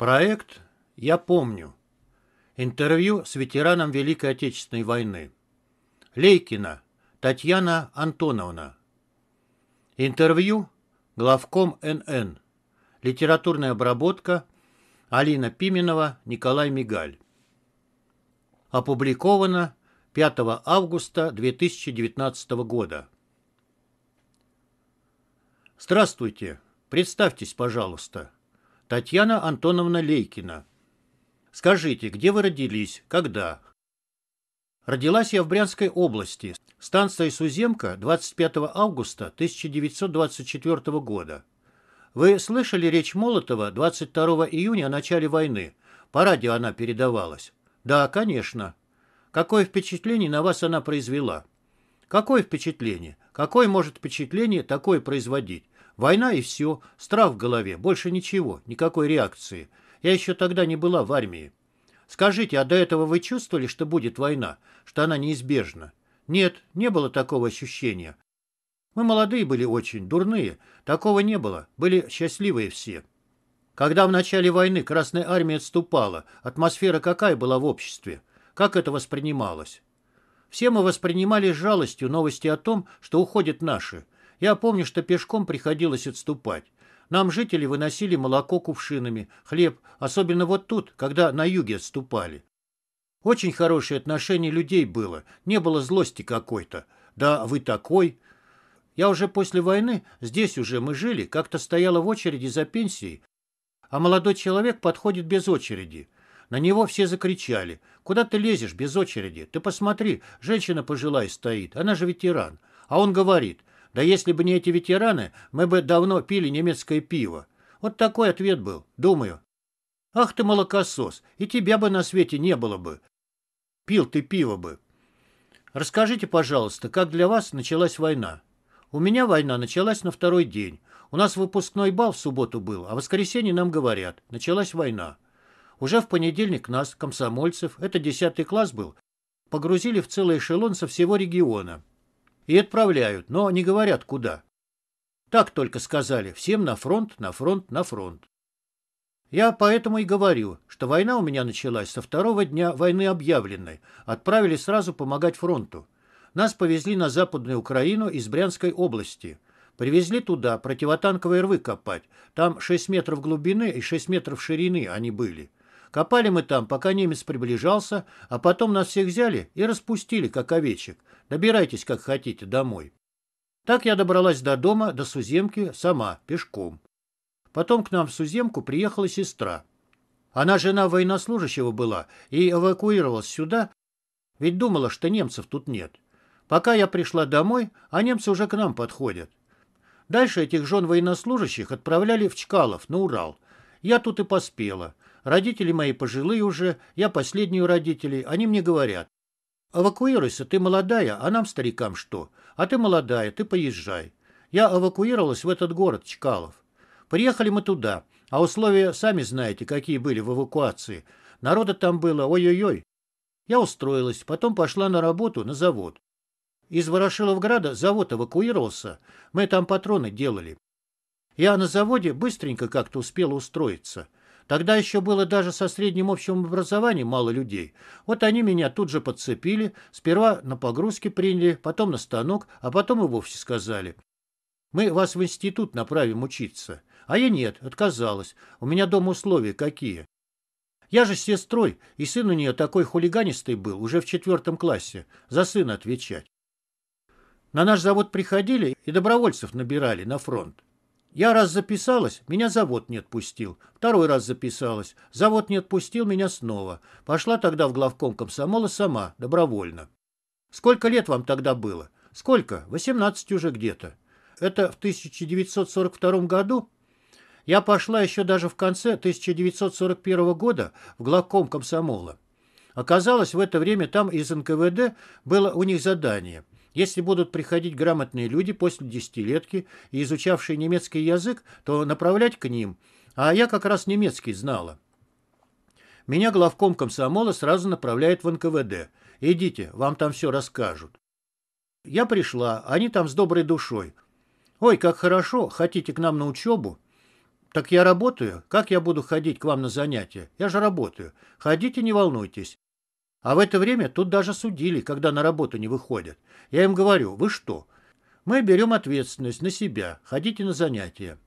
Проект «Я помню». Интервью с ветераном Великой Отечественной войны. Лейкина Татьяна Антоновна. Интервью главком НН. Литературная обработка Алина Пименова, Николай Мигаль. Опубликовано 5 августа 2019 года. Здравствуйте. Представьтесь, пожалуйста. Татьяна Антоновна Лейкина. Скажите, где вы родились, когда? Родилась я в Брянской области, станция Суземка, 25 августа 1924 года. Вы слышали речь Молотова 22 июня о начале войны? По радио она передавалась. Да, конечно. Какое впечатление на вас она произвела? Какое впечатление? Какое может впечатление такое производить? Война и все, страх в голове, больше ничего, никакой реакции. Я еще тогда не была в армии. Скажите, а до этого вы чувствовали, что будет война, что она неизбежна? Нет, не было такого ощущения. Мы молодые были очень, дурные. Такого не было. Были счастливые все. Когда в начале войны Красная Армия отступала, атмосфера какая была в обществе? Как это воспринималось? Все мы воспринимали с жалостью новости о том, что уходят наши. Я помню, что пешком приходилось отступать. Нам жители выносили молоко кувшинами, хлеб, особенно вот тут, когда на юге отступали. Очень хорошее отношение людей было, не было злости какой-то. Да вы такой. Я уже после войны, здесь уже мы жили, как-то стояла в очереди за пенсией, а молодой человек подходит без очереди. На него все закричали. «Куда ты лезешь без очереди? Ты посмотри, женщина пожилая стоит, она же ветеран». А он говорит, да если бы не эти ветераны, мы бы давно пили немецкое пиво. Вот такой ответ был, думаю. Ах ты молокосос, и тебя бы на свете не было бы. Пил ты пиво бы. Расскажите, пожалуйста, как для вас началась война? У меня война началась на второй день. У нас выпускной бал в субботу был, а в воскресенье нам говорят, началась война. Уже в понедельник нас, комсомольцев, это 10 класс был, погрузили в целый эшелон со всего региона и отправляют, но не говорят куда. Так только сказали, всем на фронт, на фронт, на фронт. Я поэтому и говорю, что война у меня началась со второго дня войны объявленной. Отправили сразу помогать фронту. Нас повезли на Западную Украину из Брянской области. Привезли туда противотанковые рвы копать. Там 6 метров глубины и 6 метров ширины они были. Копали мы там, пока немец приближался, а потом нас всех взяли и распустили, как овечек. Добирайтесь, как хотите, домой. Так я добралась до дома, до Суземки, сама, пешком. Потом к нам в Суземку приехала сестра. Она жена военнослужащего была и эвакуировалась сюда, ведь думала, что немцев тут нет. Пока я пришла домой, а немцы уже к нам подходят. Дальше этих жен военнослужащих отправляли в Чкалов, на Урал. Я тут и поспела. Родители мои пожилые уже, я последний у родителей, они мне говорят. Эвакуируйся, ты молодая, а нам, старикам, что? А ты молодая, ты поезжай. Я эвакуировалась в этот город, Чкалов. Приехали мы туда, а условия сами знаете, какие были в эвакуации. Народа там было, ой-ой-ой. Я устроилась, потом пошла на работу на завод. Из Ворошиловграда завод эвакуировался, мы там патроны делали. Я на заводе быстренько как-то успела устроиться – Тогда еще было даже со средним общим образованием мало людей. Вот они меня тут же подцепили, сперва на погрузке приняли, потом на станок, а потом и вовсе сказали. Мы вас в институт направим учиться. А я нет, отказалась. У меня дома условия какие. Я же с сестрой, и сын у нее такой хулиганистый был, уже в четвертом классе. За сына отвечать. На наш завод приходили и добровольцев набирали на фронт. Я раз записалась, меня завод не отпустил. Второй раз записалась, завод не отпустил меня снова. Пошла тогда в главком комсомола сама, добровольно. Сколько лет вам тогда было? Сколько? 18 уже где-то. Это в 1942 году? Я пошла еще даже в конце 1941 года в главком комсомола. Оказалось, в это время там из НКВД было у них задание – если будут приходить грамотные люди после десятилетки и изучавшие немецкий язык, то направлять к ним. А я как раз немецкий знала. Меня главком комсомола сразу направляет в НКВД. Идите, вам там все расскажут. Я пришла, они там с доброй душой. Ой, как хорошо, хотите к нам на учебу? Так я работаю, как я буду ходить к вам на занятия? Я же работаю. Ходите, не волнуйтесь. А в это время тут даже судили, когда на работу не выходят. Я им говорю, вы что? Мы берем ответственность на себя, ходите на занятия.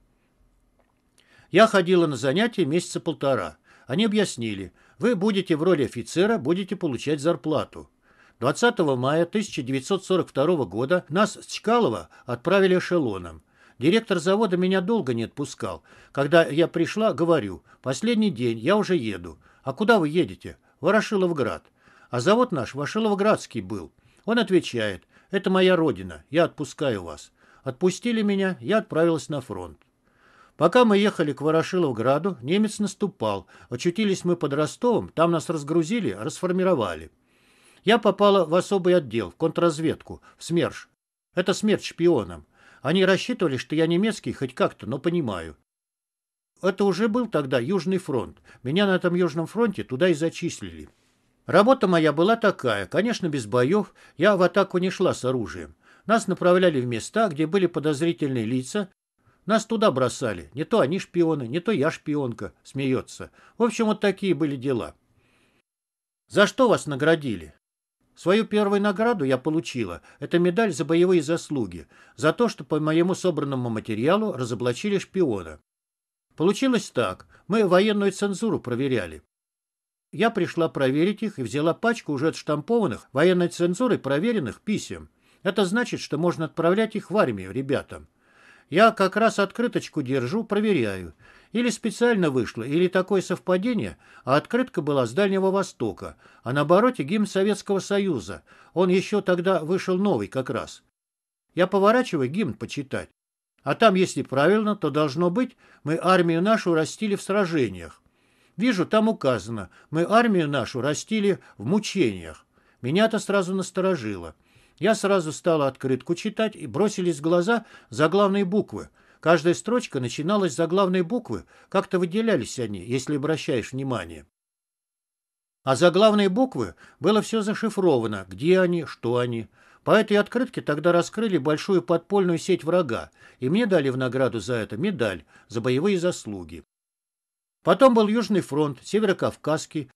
Я ходила на занятия месяца полтора. Они объяснили, вы будете в роли офицера, будете получать зарплату. 20 мая 1942 года нас с Чкалова отправили эшелоном. Директор завода меня долго не отпускал. Когда я пришла, говорю, последний день, я уже еду. А куда вы едете? Ворошиловград. А завод наш Вашиловградский был. Он отвечает, это моя родина, я отпускаю вас. Отпустили меня, я отправилась на фронт. Пока мы ехали к Ворошиловграду, немец наступал. Очутились мы под Ростовом, там нас разгрузили, расформировали. Я попала в особый отдел, в контрразведку, в СМЕРШ. Это смерть шпионам. Они рассчитывали, что я немецкий хоть как-то, но понимаю. Это уже был тогда Южный фронт. Меня на этом Южном фронте туда и зачислили. Работа моя была такая. Конечно, без боев. Я в атаку не шла с оружием. Нас направляли в места, где были подозрительные лица. Нас туда бросали. Не то они шпионы, не то я шпионка. Смеется. В общем, вот такие были дела. За что вас наградили? Свою первую награду я получила. Это медаль за боевые заслуги. За то, что по моему собранному материалу разоблачили шпиона. Получилось так. Мы военную цензуру проверяли. Я пришла проверить их и взяла пачку уже отштампованных военной цензурой проверенных писем. Это значит, что можно отправлять их в армию ребятам. Я как раз открыточку держу, проверяю. Или специально вышло, или такое совпадение, а открытка была с Дальнего Востока, а на обороте гимн Советского Союза. Он еще тогда вышел новый как раз. Я поворачиваю гимн почитать. А там, если правильно, то должно быть, мы армию нашу растили в сражениях. Вижу, там указано, мы армию нашу растили в мучениях. Меня-то сразу насторожило. Я сразу стала открытку читать, и бросились в глаза заглавные буквы. Каждая строчка начиналась с заглавной буквы, как-то выделялись они, если обращаешь внимание. А заглавные буквы было все зашифровано, где они, что они. По этой открытке тогда раскрыли большую подпольную сеть врага, и мне дали в награду за это медаль, за боевые заслуги. Потом был Южный фронт, Северокавказский,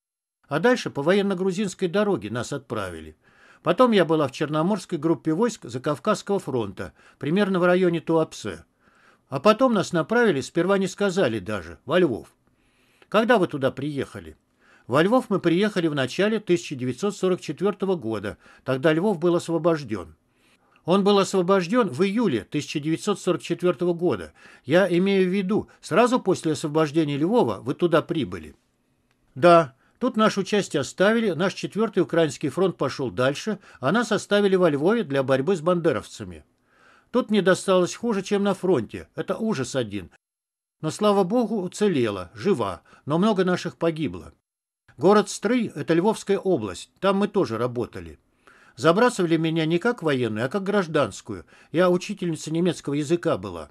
а дальше по военно-грузинской дороге нас отправили. Потом я была в Черноморской группе войск Закавказского фронта, примерно в районе Туапсе. А потом нас направили, сперва не сказали даже, во Львов. Когда вы туда приехали? Во Львов мы приехали в начале 1944 года, тогда Львов был освобожден. Он был освобожден в июле 1944 года. Я имею в виду, сразу после освобождения Львова вы туда прибыли. Да, тут нашу часть оставили, наш четвертый Украинский фронт пошел дальше, а нас оставили во Львове для борьбы с бандеровцами. Тут мне досталось хуже, чем на фронте. Это ужас один. Но, слава богу, уцелела, жива, но много наших погибло. Город Стрый – это Львовская область, там мы тоже работали. Забрасывали меня не как военную, а как гражданскую. Я учительница немецкого языка была.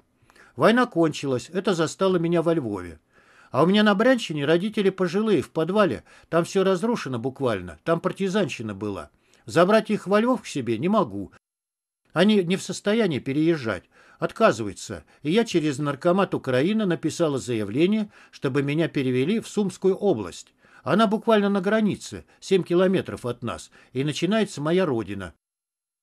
Война кончилась, это застало меня во Львове. А у меня на Брянщине родители пожилые, в подвале. Там все разрушено буквально, там партизанщина была. Забрать их во Львов к себе не могу. Они не в состоянии переезжать. Отказывается. И я через наркомат Украины написала заявление, чтобы меня перевели в Сумскую область. Она буквально на границе, 7 километров от нас, и начинается моя родина.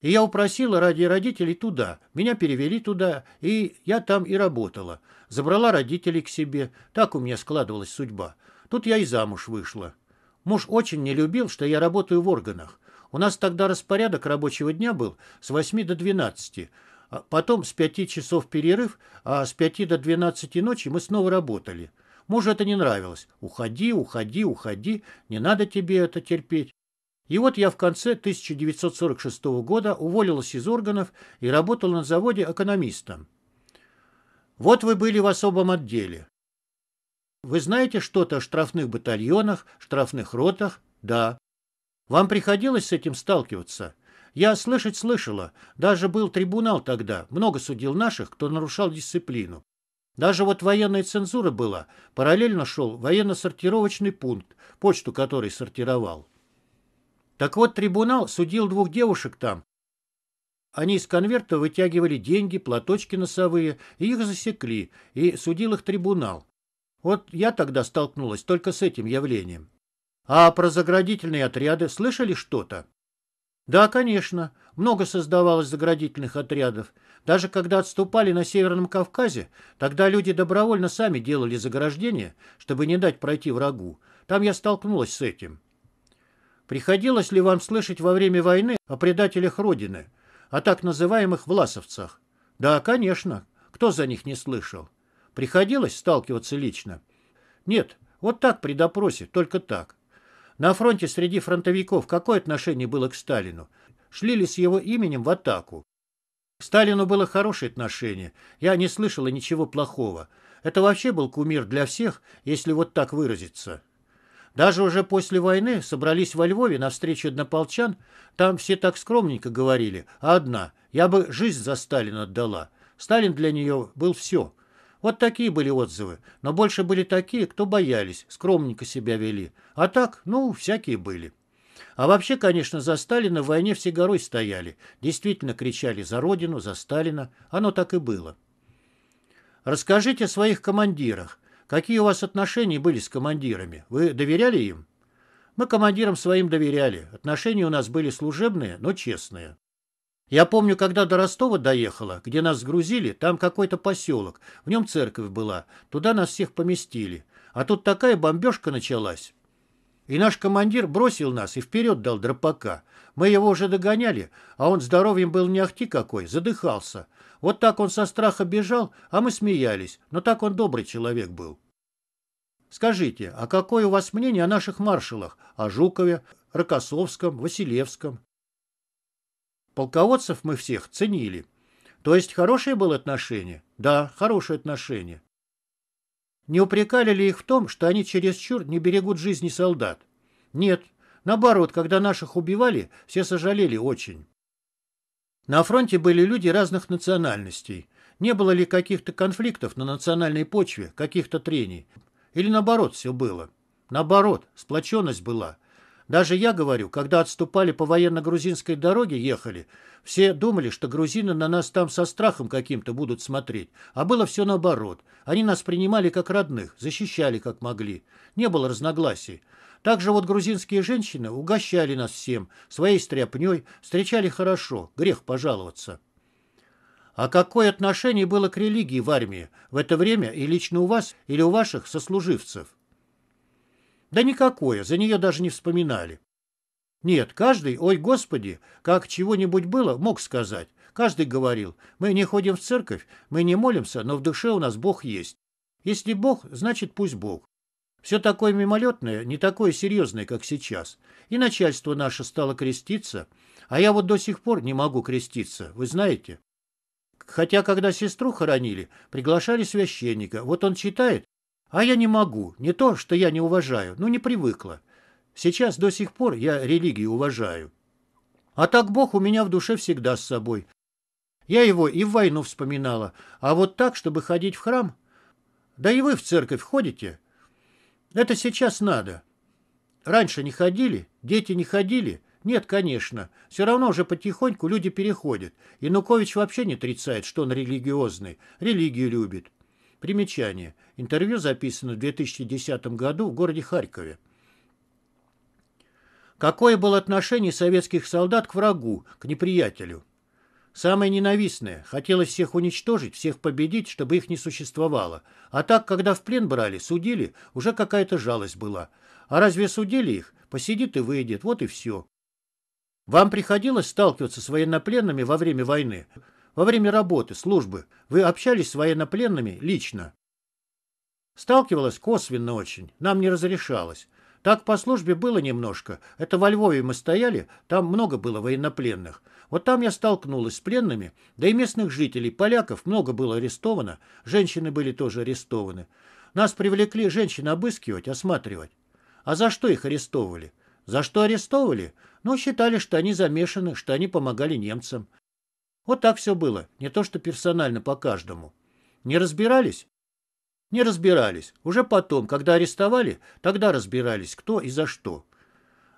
И я упросила ради родителей туда. Меня перевели туда, и я там и работала. Забрала родителей к себе. Так у меня складывалась судьба. Тут я и замуж вышла. Муж очень не любил, что я работаю в органах. У нас тогда распорядок рабочего дня был с 8 до 12. А потом с 5 часов перерыв, а с 5 до 12 ночи мы снова работали. Мужу это не нравилось. Уходи, уходи, уходи, не надо тебе это терпеть. И вот я в конце 1946 года уволилась из органов и работала на заводе экономистом. Вот вы были в особом отделе. Вы знаете что-то о штрафных батальонах, штрафных ротах? Да. Вам приходилось с этим сталкиваться? Я слышать слышала. Даже был трибунал тогда. Много судил наших, кто нарушал дисциплину. Даже вот военная цензура была. Параллельно шел военно-сортировочный пункт, почту который сортировал. Так вот, трибунал судил двух девушек там. Они из конверта вытягивали деньги, платочки носовые, и их засекли, и судил их трибунал. Вот я тогда столкнулась только с этим явлением. А про заградительные отряды слышали что-то? Да, конечно, много создавалось заградительных отрядов. Даже когда отступали на Северном Кавказе, тогда люди добровольно сами делали заграждение, чтобы не дать пройти врагу. Там я столкнулась с этим. Приходилось ли вам слышать во время войны о предателях Родины, о так называемых власовцах? Да, конечно. Кто за них не слышал? Приходилось сталкиваться лично? Нет, вот так при допросе, только так. На фронте среди фронтовиков какое отношение было к Сталину? Шли ли с его именем в атаку? К Сталину было хорошее отношение. Я не слышала ничего плохого. Это вообще был кумир для всех, если вот так выразиться. Даже уже после войны собрались во Львове на встречу однополчан. Там все так скромненько говорили, а одна. Я бы жизнь за Сталина отдала. Сталин для нее был все. Вот такие были отзывы. Но больше были такие, кто боялись, скромненько себя вели. А так, ну, всякие были. А вообще, конечно, за Сталина в войне все горой стояли. Действительно кричали за Родину, за Сталина. Оно так и было. Расскажите о своих командирах. Какие у вас отношения были с командирами? Вы доверяли им? Мы командирам своим доверяли. Отношения у нас были служебные, но честные. Я помню, когда до Ростова доехала, где нас сгрузили, там какой-то поселок, в нем церковь была, туда нас всех поместили. А тут такая бомбежка началась. И наш командир бросил нас и вперед дал дропака. Мы его уже догоняли, а он здоровьем был не ахти какой, задыхался. Вот так он со страха бежал, а мы смеялись, но так он добрый человек был. Скажите, а какое у вас мнение о наших маршалах, о Жукове, Рокоссовском, Василевском? Полководцев мы всех ценили. То есть хорошее было отношение? Да, хорошее отношение. Не упрекали ли их в том, что они чересчур не берегут жизни солдат? Нет. Наоборот, когда наших убивали, все сожалели очень. На фронте были люди разных национальностей. Не было ли каких-то конфликтов на национальной почве, каких-то трений? Или наоборот все было? Наоборот, сплоченность была. Даже я говорю, когда отступали по военно-грузинской дороге, ехали, все думали, что грузины на нас там со страхом каким-то будут смотреть. А было все наоборот. Они нас принимали как родных, защищали как могли. Не было разногласий. Также вот грузинские женщины угощали нас всем, своей стряпней, встречали хорошо, грех пожаловаться. А какое отношение было к религии в армии в это время и лично у вас или у ваших сослуживцев? Да никакое, за нее даже не вспоминали. Нет, каждый, ой, господи, как чего-нибудь было, мог сказать. Каждый говорил, мы не ходим в церковь, мы не молимся, но в душе у нас Бог есть. Если Бог, значит пусть Бог. Все такое мимолетное, не такое серьезное, как сейчас. И начальство наше стало креститься, а я вот до сих пор не могу креститься, вы знаете. Хотя, когда сестру хоронили, приглашали священника. Вот он читает, а я не могу. Не то, что я не уважаю, но ну, не привыкла. Сейчас до сих пор я религию уважаю. А так Бог у меня в душе всегда с собой. Я его и в войну вспоминала. А вот так, чтобы ходить в храм? Да и вы в церковь ходите? Это сейчас надо. Раньше не ходили? Дети не ходили? Нет, конечно. Все равно уже потихоньку люди переходят. Янукович вообще не отрицает, что он религиозный. Религию любит. Примечание. Интервью записано в 2010 году в городе Харькове. Какое было отношение советских солдат к врагу, к неприятелю? Самое ненавистное. Хотелось всех уничтожить, всех победить, чтобы их не существовало. А так, когда в плен брали, судили, уже какая-то жалость была. А разве судили их? Посидит и выйдет, вот и все. Вам приходилось сталкиваться с военнопленными во время войны? Во время работы, службы вы общались с военнопленными лично? Сталкивалась косвенно очень, нам не разрешалось. Так по службе было немножко. Это во Львове мы стояли, там много было военнопленных. Вот там я столкнулась с пленными, да и местных жителей, поляков, много было арестовано. Женщины были тоже арестованы. Нас привлекли женщины обыскивать, осматривать. А за что их арестовывали? За что арестовывали? Но ну, считали, что они замешаны, что они помогали немцам. Вот так все было, не то что персонально по каждому. Не разбирались? Не разбирались. Уже потом, когда арестовали, тогда разбирались, кто и за что.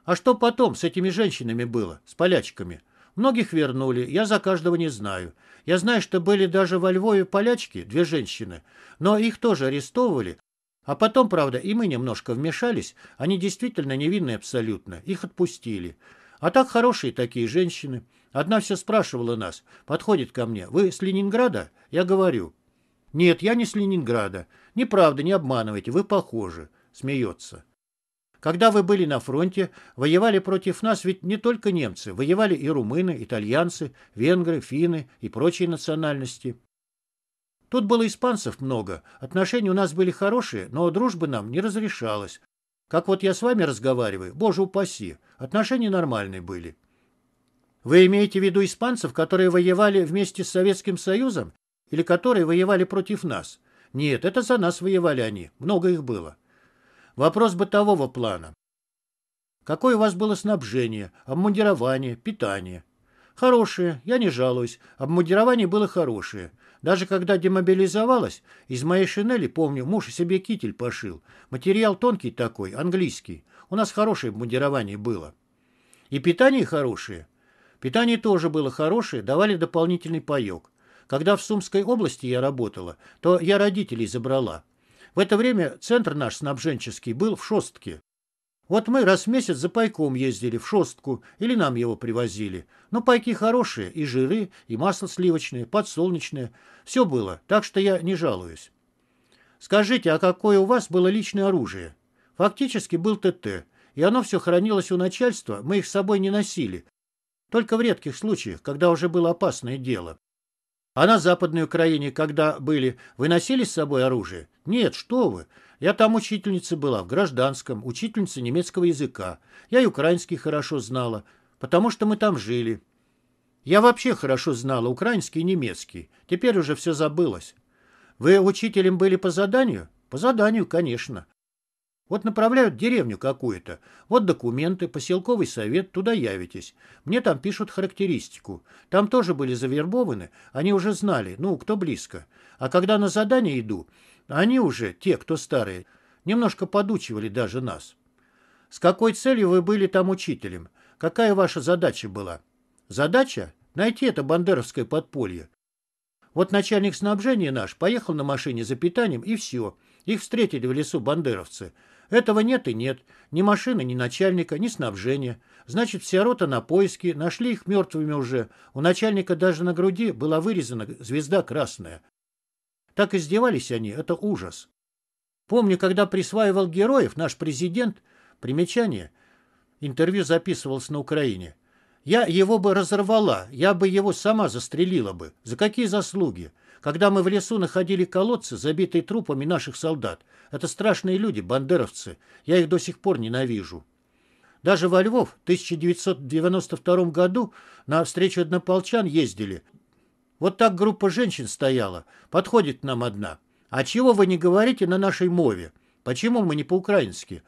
А что потом с этими женщинами было, с полячками? Многих вернули, я за каждого не знаю. Я знаю, что были даже во Львове полячки, две женщины, но их тоже арестовывали. А потом, правда, и мы немножко вмешались, они действительно невинны абсолютно, их отпустили. А так хорошие такие женщины. Одна все спрашивала нас, подходит ко мне, вы с Ленинграда? Я говорю, нет, я не с Ленинграда. Неправда, не обманывайте, вы похожи. Смеется. Когда вы были на фронте, воевали против нас ведь не только немцы, воевали и румыны, итальянцы, венгры, финны и прочие национальности. Тут было испанцев много, отношения у нас были хорошие, но дружбы нам не разрешалось, как вот я с вами разговариваю, боже упаси, отношения нормальные были. Вы имеете в виду испанцев, которые воевали вместе с Советским Союзом или которые воевали против нас? Нет, это за нас воевали они, много их было. Вопрос бытового плана. Какое у вас было снабжение, обмундирование, питание? Хорошее, я не жалуюсь, обмундирование было хорошее – даже когда демобилизовалась, из моей шинели, помню, муж себе китель пошил. Материал тонкий такой, английский. У нас хорошее мундирование было. И питание хорошее. Питание тоже было хорошее, давали дополнительный паёк. Когда в Сумской области я работала, то я родителей забрала. В это время центр наш снабженческий был в Шостке. Вот мы раз в месяц за пайком ездили в шостку, или нам его привозили. Но пайки хорошие, и жиры, и масло сливочное, подсолнечное. Все было, так что я не жалуюсь. Скажите, а какое у вас было личное оружие? Фактически был ТТ, и оно все хранилось у начальства, мы их с собой не носили. Только в редких случаях, когда уже было опасное дело. А на Западной Украине, когда были, вы носили с собой оружие? Нет, что вы. Я там учительница была, в гражданском, учительница немецкого языка. Я и украинский хорошо знала, потому что мы там жили. Я вообще хорошо знала украинский и немецкий. Теперь уже все забылось. Вы учителем были по заданию? По заданию, конечно. Вот направляют деревню какую-то. Вот документы, поселковый совет, туда явитесь. Мне там пишут характеристику. Там тоже были завербованы, они уже знали, ну, кто близко. А когда на задание иду, они уже, те, кто старые, немножко подучивали даже нас. С какой целью вы были там учителем? Какая ваша задача была? Задача? Найти это бандеровское подполье. Вот начальник снабжения наш поехал на машине за питанием, и все. Их встретили в лесу бандеровцы. Этого нет и нет. Ни машины, ни начальника, ни снабжения. Значит, вся рота на поиски. нашли их мертвыми уже. У начальника даже на груди была вырезана звезда красная. Так издевались они, это ужас. Помню, когда присваивал героев наш президент, примечание, интервью записывалось на Украине, я его бы разорвала, я бы его сама застрелила бы. За какие заслуги? Когда мы в лесу находили колодцы, забитые трупами наших солдат. Это страшные люди, бандеровцы. Я их до сих пор ненавижу. Даже во Львов в 1992 году на встречу однополчан ездили. Вот так группа женщин стояла. Подходит нам одна. А чего вы не говорите на нашей мове? Почему мы не по-украински?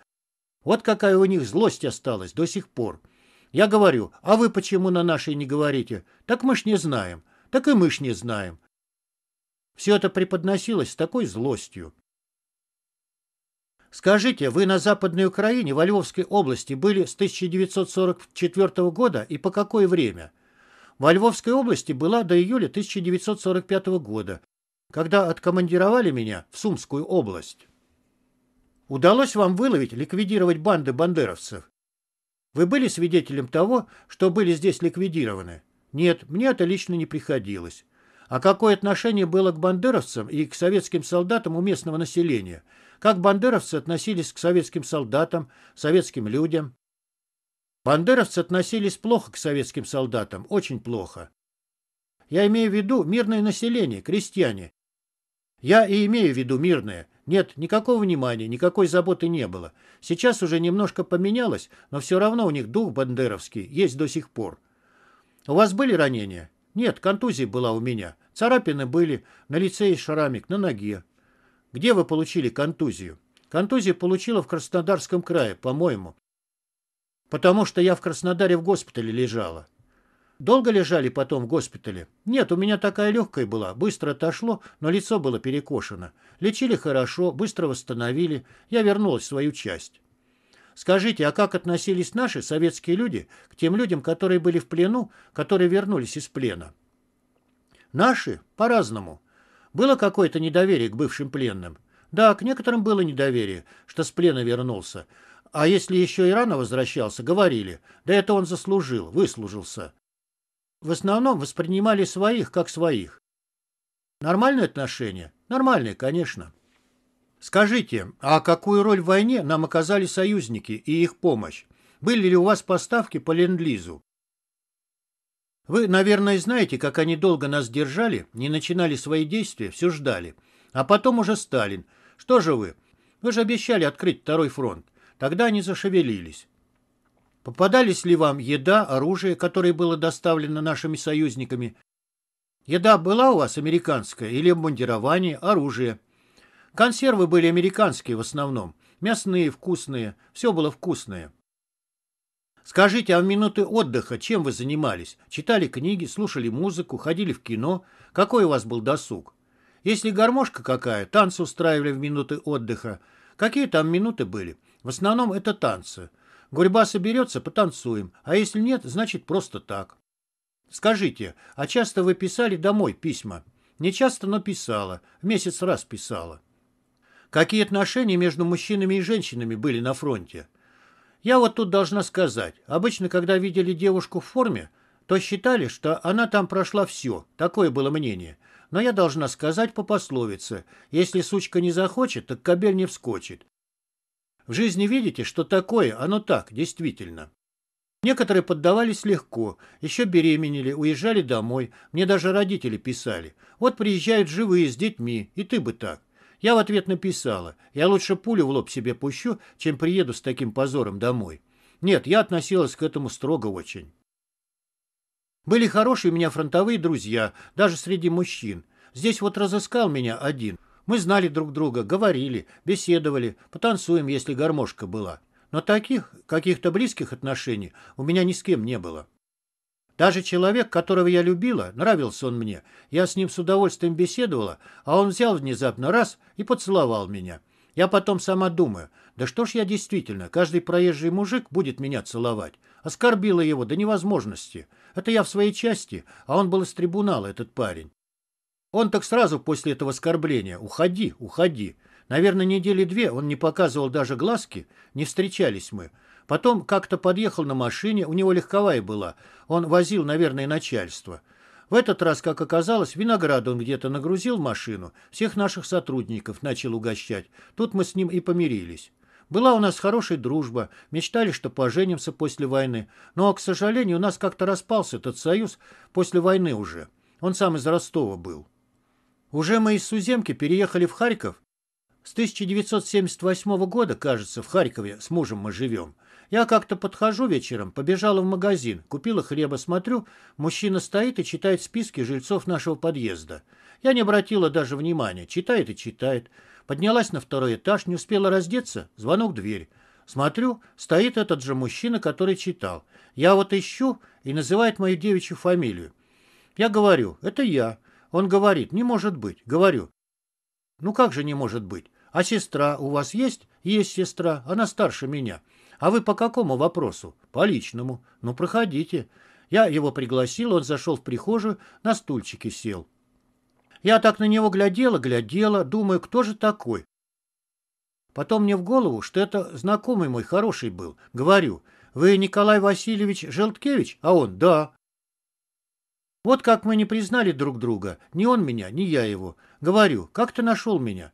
Вот какая у них злость осталась до сих пор. Я говорю, а вы почему на нашей не говорите? Так мы ж не знаем. Так и мы ж не знаем. Все это преподносилось с такой злостью. Скажите, вы на Западной Украине, во Львовской области, были с 1944 года и по какое время? Во Львовской области была до июля 1945 года, когда откомандировали меня в Сумскую область. Удалось вам выловить, ликвидировать банды бандеровцев? Вы были свидетелем того, что были здесь ликвидированы? Нет, мне это лично не приходилось. А какое отношение было к бандеровцам и к советским солдатам у местного населения? Как бандеровцы относились к советским солдатам, советским людям? Бандеровцы относились плохо к советским солдатам, очень плохо. Я имею в виду мирное население, крестьяне. Я и имею в виду мирное. Нет, никакого внимания, никакой заботы не было. Сейчас уже немножко поменялось, но все равно у них дух бандеровский есть до сих пор. У вас были ранения? Нет, контузия была у меня. Царапины были, на лице и шарамик на ноге. Где вы получили контузию? Контузию получила в Краснодарском крае, по-моему. Потому что я в Краснодаре в госпитале лежала. Долго лежали потом в госпитале? Нет, у меня такая легкая была. Быстро отошло, но лицо было перекошено. Лечили хорошо, быстро восстановили. Я вернулась в свою часть. Скажите, а как относились наши советские люди к тем людям, которые были в плену, которые вернулись из плена? Наши? По-разному. Было какое-то недоверие к бывшим пленным. Да, к некоторым было недоверие, что с плена вернулся. А если еще и рано возвращался, говорили, да это он заслужил, выслужился. В основном воспринимали своих как своих. Нормальные отношения? Нормальные, конечно. Скажите, а какую роль в войне нам оказали союзники и их помощь? Были ли у вас поставки по Ленд-Лизу? Вы, наверное, знаете, как они долго нас держали, не начинали свои действия, все ждали. А потом уже Сталин. Что же вы? Вы же обещали открыть второй фронт. Тогда они зашевелились. Попадались ли вам еда, оружие, которое было доставлено нашими союзниками? Еда была у вас американская или обмундирование, оружие? Консервы были американские в основном. Мясные, вкусные. Все было вкусное. Скажите, а в минуты отдыха чем вы занимались? Читали книги, слушали музыку, ходили в кино? Какой у вас был досуг? Если гармошка какая, танцы устраивали в минуты отдыха. Какие там минуты были? В основном это танцы. Гурьба соберется, потанцуем, а если нет, значит просто так. Скажите, а часто вы писали домой письма? Не часто, но писала. В месяц раз писала. Какие отношения между мужчинами и женщинами были на фронте? Я вот тут должна сказать. Обычно, когда видели девушку в форме, то считали, что она там прошла все. Такое было мнение. Но я должна сказать по пословице. Если сучка не захочет, так кобель не вскочит. В жизни видите, что такое, оно так, действительно. Некоторые поддавались легко, еще беременели, уезжали домой, мне даже родители писали. Вот приезжают живые с детьми, и ты бы так. Я в ответ написала, я лучше пулю в лоб себе пущу, чем приеду с таким позором домой. Нет, я относилась к этому строго очень. Были хорошие у меня фронтовые друзья, даже среди мужчин. Здесь вот разыскал меня один – мы знали друг друга, говорили, беседовали, потанцуем, если гармошка была. Но таких, каких-то близких отношений у меня ни с кем не было. Даже человек, которого я любила, нравился он мне. Я с ним с удовольствием беседовала, а он взял внезапно раз и поцеловал меня. Я потом сама думаю, да что ж я действительно, каждый проезжий мужик будет меня целовать. Оскорбила его до невозможности. Это я в своей части, а он был из трибунала, этот парень. Он так сразу после этого оскорбления «Уходи, уходи». Наверное, недели две он не показывал даже глазки, не встречались мы. Потом как-то подъехал на машине, у него легковая была, он возил, наверное, начальство. В этот раз, как оказалось, виноград он где-то нагрузил в машину, всех наших сотрудников начал угощать. Тут мы с ним и помирились. Была у нас хорошая дружба, мечтали, что поженимся после войны, но, ну, а, к сожалению, у нас как-то распался этот союз после войны уже. Он сам из Ростова был. Уже мы из Суземки переехали в Харьков. С 1978 года, кажется, в Харькове с мужем мы живем. Я как-то подхожу вечером, побежала в магазин, купила хлеба, смотрю, мужчина стоит и читает списки жильцов нашего подъезда. Я не обратила даже внимания, читает и читает. Поднялась на второй этаж, не успела раздеться, звонок в дверь. Смотрю, стоит этот же мужчина, который читал. Я вот ищу и называет мою девичью фамилию. Я говорю, это я. Он говорит, не может быть. Говорю, ну как же не может быть? А сестра у вас есть? Есть сестра, она старше меня. А вы по какому вопросу? По личному. Ну проходите. Я его пригласил, он зашел в прихожую, на стульчике сел. Я так на него глядела, глядела, думаю, кто же такой? Потом мне в голову, что это знакомый мой хороший был. Говорю, вы Николай Васильевич Желткевич? А он, да. Вот как мы не признали друг друга, ни он меня, ни я его. Говорю, как ты нашел меня?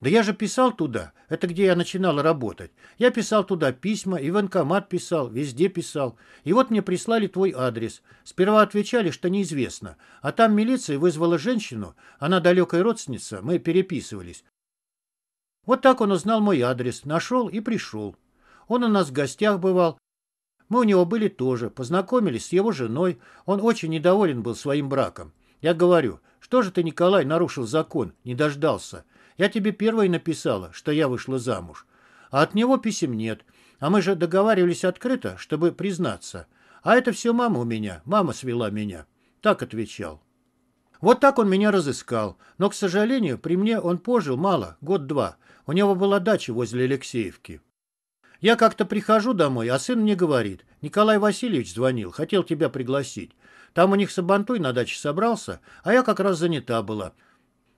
Да я же писал туда, это где я начинал работать. Я писал туда письма, и в военкомат писал, везде писал. И вот мне прислали твой адрес. Сперва отвечали, что неизвестно. А там милиция вызвала женщину, она далекая родственница, мы переписывались. Вот так он узнал мой адрес, нашел и пришел. Он у нас в гостях бывал, мы у него были тоже, познакомились с его женой. Он очень недоволен был своим браком. Я говорю, что же ты, Николай, нарушил закон, не дождался? Я тебе первой написала, что я вышла замуж. А от него писем нет. А мы же договаривались открыто, чтобы признаться. А это все мама у меня, мама свела меня. Так отвечал. Вот так он меня разыскал. Но, к сожалению, при мне он пожил мало, год-два. У него была дача возле Алексеевки. Я как-то прихожу домой, а сын мне говорит, Николай Васильевич звонил, хотел тебя пригласить. Там у них Сабантуй на даче собрался, а я как раз занята была.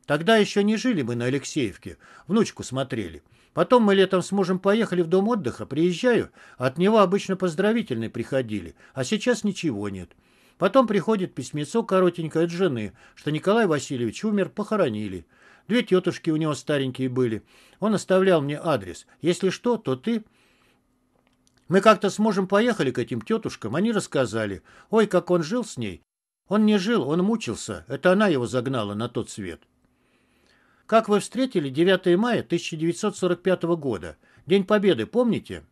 Тогда еще не жили мы на Алексеевке, внучку смотрели. Потом мы летом с мужем поехали в дом отдыха, приезжаю, от него обычно поздравительные приходили, а сейчас ничего нет. Потом приходит письмецо коротенькое от жены, что Николай Васильевич умер, похоронили. Две тетушки у него старенькие были. Он оставлял мне адрес. Если что, то ты... Мы как-то с мужем поехали к этим тетушкам, они рассказали. Ой, как он жил с ней. Он не жил, он мучился. Это она его загнала на тот свет. Как вы встретили 9 мая 1945 года? День Победы, помните?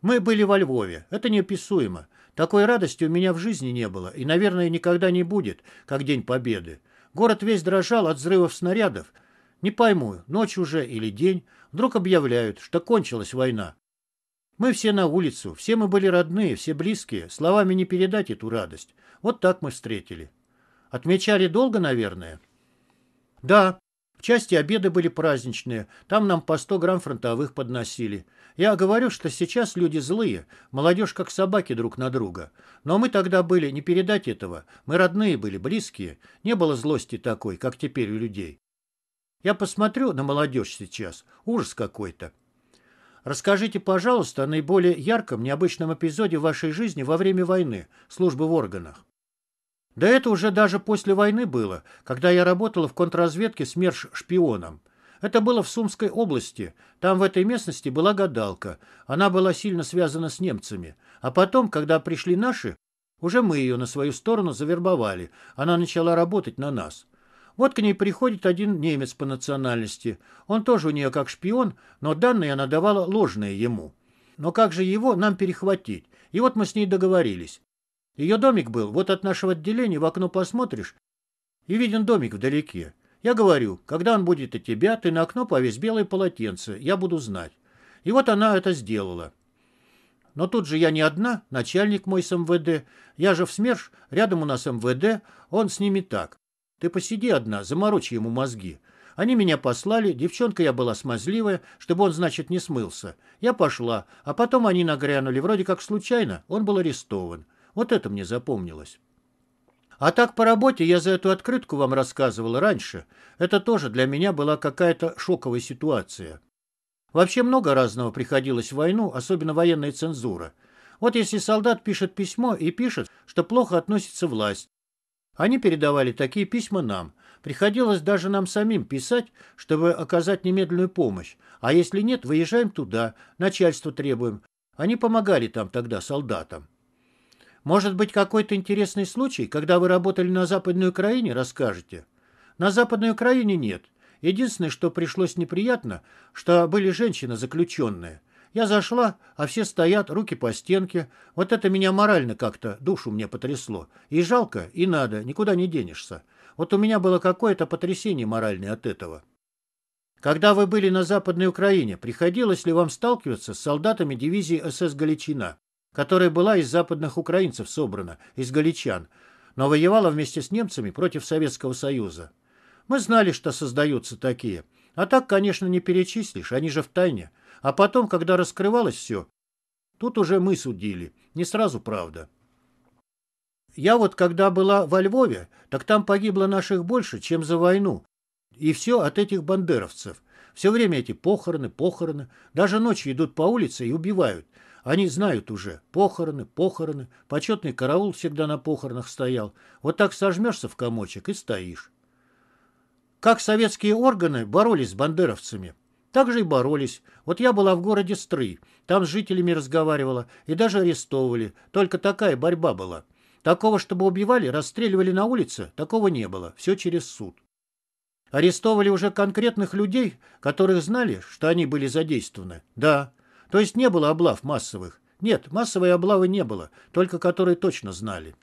Мы были во Львове. Это неописуемо. Такой радости у меня в жизни не было и, наверное, никогда не будет, как День Победы. Город весь дрожал от взрывов снарядов. Не пойму, ночь уже или день. Вдруг объявляют, что кончилась война. Мы все на улицу, все мы были родные, все близкие. Словами не передать эту радость. Вот так мы встретили. Отмечали долго, наверное? Да. В части обеды были праздничные. Там нам по 100 грамм фронтовых подносили. Я говорю, что сейчас люди злые. Молодежь как собаки друг на друга. Но мы тогда были, не передать этого. Мы родные были, близкие. Не было злости такой, как теперь у людей. Я посмотрю на молодежь сейчас. Ужас какой-то. Расскажите, пожалуйста, о наиболее ярком, необычном эпизоде в вашей жизни во время войны, службы в органах. Да это уже даже после войны было, когда я работала в контрразведке СМЕРШ шпионом. Это было в Сумской области. Там в этой местности была гадалка. Она была сильно связана с немцами. А потом, когда пришли наши, уже мы ее на свою сторону завербовали. Она начала работать на нас. Вот к ней приходит один немец по национальности. Он тоже у нее как шпион, но данные она давала ложные ему. Но как же его нам перехватить? И вот мы с ней договорились. Ее домик был, вот от нашего отделения в окно посмотришь, и виден домик вдалеке. Я говорю, когда он будет у тебя, ты на окно повесь белое полотенце, я буду знать. И вот она это сделала. Но тут же я не одна, начальник мой с МВД. Я же в СМЕРШ, рядом у нас МВД, он с ними так. Ты посиди одна, заморочи ему мозги. Они меня послали, девчонка я была смазливая, чтобы он, значит, не смылся. Я пошла, а потом они нагрянули, вроде как случайно, он был арестован. Вот это мне запомнилось. А так по работе я за эту открытку вам рассказывал раньше. Это тоже для меня была какая-то шоковая ситуация. Вообще много разного приходилось в войну, особенно военная цензура. Вот если солдат пишет письмо и пишет, что плохо относится власть, они передавали такие письма нам. Приходилось даже нам самим писать, чтобы оказать немедленную помощь. А если нет, выезжаем туда, начальство требуем. Они помогали там тогда солдатам. Может быть, какой-то интересный случай, когда вы работали на Западной Украине, расскажете? На Западной Украине нет. Единственное, что пришлось неприятно, что были женщины заключенные – я зашла, а все стоят, руки по стенке. Вот это меня морально как-то, душу мне потрясло. И жалко, и надо, никуда не денешься. Вот у меня было какое-то потрясение моральное от этого. Когда вы были на Западной Украине, приходилось ли вам сталкиваться с солдатами дивизии СС «Галичина», которая была из западных украинцев собрана, из галичан, но воевала вместе с немцами против Советского Союза? Мы знали, что создаются такие. А так, конечно, не перечислишь, они же в тайне. А потом, когда раскрывалось все, тут уже мы судили. Не сразу, правда. Я вот когда была во Львове, так там погибло наших больше, чем за войну. И все от этих бандеровцев. Все время эти похороны, похороны. Даже ночью идут по улице и убивают. Они знают уже. Похороны, похороны. Почетный караул всегда на похоронах стоял. Вот так сожмешься в комочек и стоишь. Как советские органы боролись с бандеровцами? Также и боролись. Вот я была в городе Стры, там с жителями разговаривала и даже арестовывали. Только такая борьба была. Такого, чтобы убивали, расстреливали на улице, такого не было. Все через суд. Арестовывали уже конкретных людей, которых знали, что они были задействованы. Да. То есть не было облав массовых. Нет, массовой облавы не было, только которые точно знали.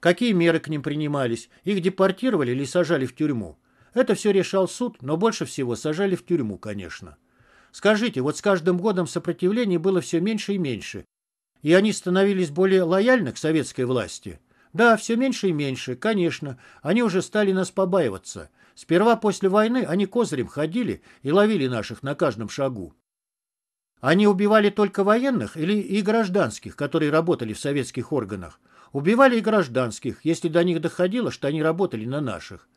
Какие меры к ним принимались? Их депортировали или сажали в тюрьму? Это все решал суд, но больше всего сажали в тюрьму, конечно. Скажите, вот с каждым годом сопротивление было все меньше и меньше, и они становились более лояльны к советской власти? Да, все меньше и меньше, конечно, они уже стали нас побаиваться. Сперва после войны они козырем ходили и ловили наших на каждом шагу. Они убивали только военных или и гражданских, которые работали в советских органах. Убивали и гражданских, если до них доходило, что они работали на наших.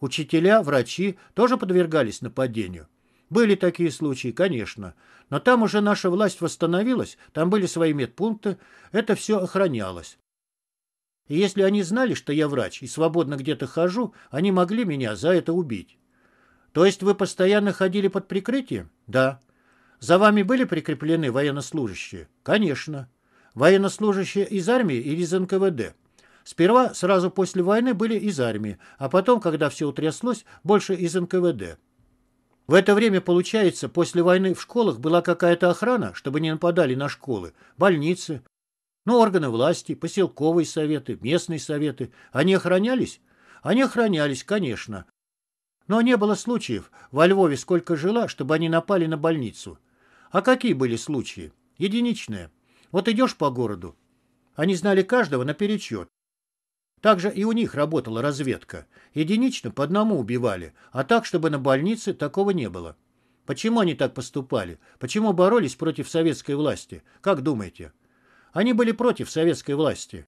Учителя, врачи тоже подвергались нападению. Были такие случаи, конечно. Но там уже наша власть восстановилась, там были свои медпункты, это все охранялось. И если они знали, что я врач и свободно где-то хожу, они могли меня за это убить. То есть вы постоянно ходили под прикрытием? Да. За вами были прикреплены военнослужащие? Конечно. Военнослужащие из армии или из НКВД? Сперва, сразу после войны, были из армии, а потом, когда все утряслось, больше из НКВД. В это время, получается, после войны в школах была какая-то охрана, чтобы не нападали на школы, больницы, ну, органы власти, поселковые советы, местные советы. Они охранялись? Они охранялись, конечно. Но не было случаев во Львове сколько жила, чтобы они напали на больницу. А какие были случаи? Единичные. Вот идешь по городу. Они знали каждого наперечет. Также и у них работала разведка. Единично по одному убивали, а так, чтобы на больнице такого не было. Почему они так поступали? Почему боролись против советской власти? Как думаете? Они были против советской власти.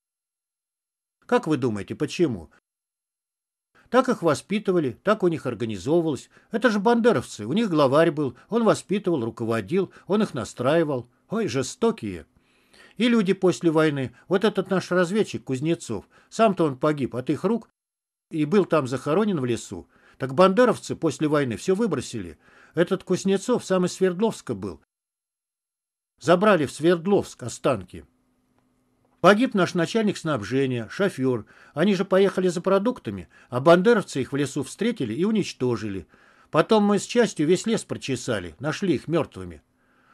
Как вы думаете, почему? Так их воспитывали, так у них организовывалось. Это же бандеровцы, у них главарь был, он воспитывал, руководил, он их настраивал. Ой, жестокие. И люди после войны. Вот этот наш разведчик Кузнецов. Сам-то он погиб от их рук и был там захоронен в лесу. Так бандеровцы после войны все выбросили. Этот Кузнецов сам из Свердловска был. Забрали в Свердловск останки. Погиб наш начальник снабжения, шофер. Они же поехали за продуктами, а бандеровцы их в лесу встретили и уничтожили. Потом мы с частью весь лес прочесали, нашли их мертвыми.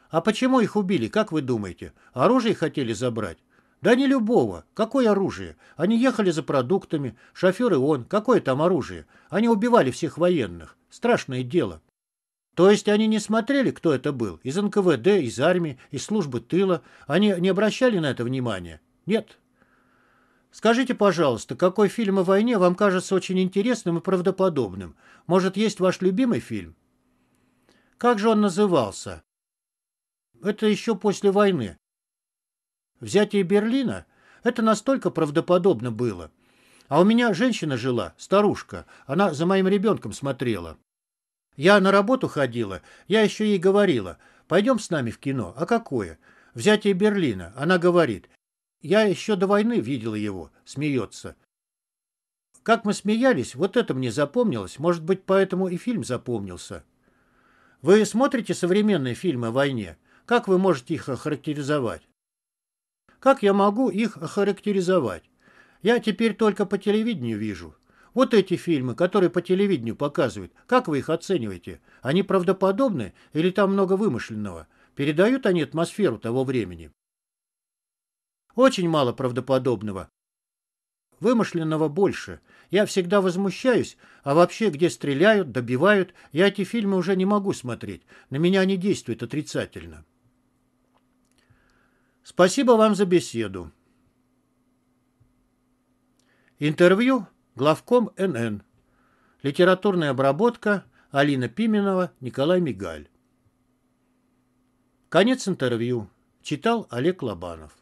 А почему их убили, как вы думаете? Оружие хотели забрать? Да не любого. Какое оружие? Они ехали за продуктами, шофер и он. Какое там оружие? Они убивали всех военных. Страшное дело. То есть они не смотрели, кто это был? Из НКВД, из армии, из службы тыла? Они не обращали на это внимания? Нет. Скажите, пожалуйста, какой фильм о войне вам кажется очень интересным и правдоподобным? Может, есть ваш любимый фильм? Как же он назывался? Это еще после войны. Взятие Берлина – это настолько правдоподобно было. А у меня женщина жила, старушка. Она за моим ребенком смотрела. Я на работу ходила, я еще ей говорила, пойдем с нами в кино. А какое? Взятие Берлина. Она говорит, я еще до войны видела его, смеется. Как мы смеялись, вот это мне запомнилось. Может быть, поэтому и фильм запомнился. Вы смотрите современные фильмы о войне? Как вы можете их охарактеризовать? Как я могу их охарактеризовать? Я теперь только по телевидению вижу. Вот эти фильмы, которые по телевидению показывают, как вы их оцениваете? Они правдоподобны или там много вымышленного? Передают они атмосферу того времени? Очень мало правдоподобного. Вымышленного больше. Я всегда возмущаюсь, а вообще, где стреляют, добивают, я эти фильмы уже не могу смотреть. На меня они действуют отрицательно. Спасибо вам за беседу. Интервью главком НН. Литературная обработка Алина Пименова, Николай Мигаль. Конец интервью. Читал Олег Лобанов.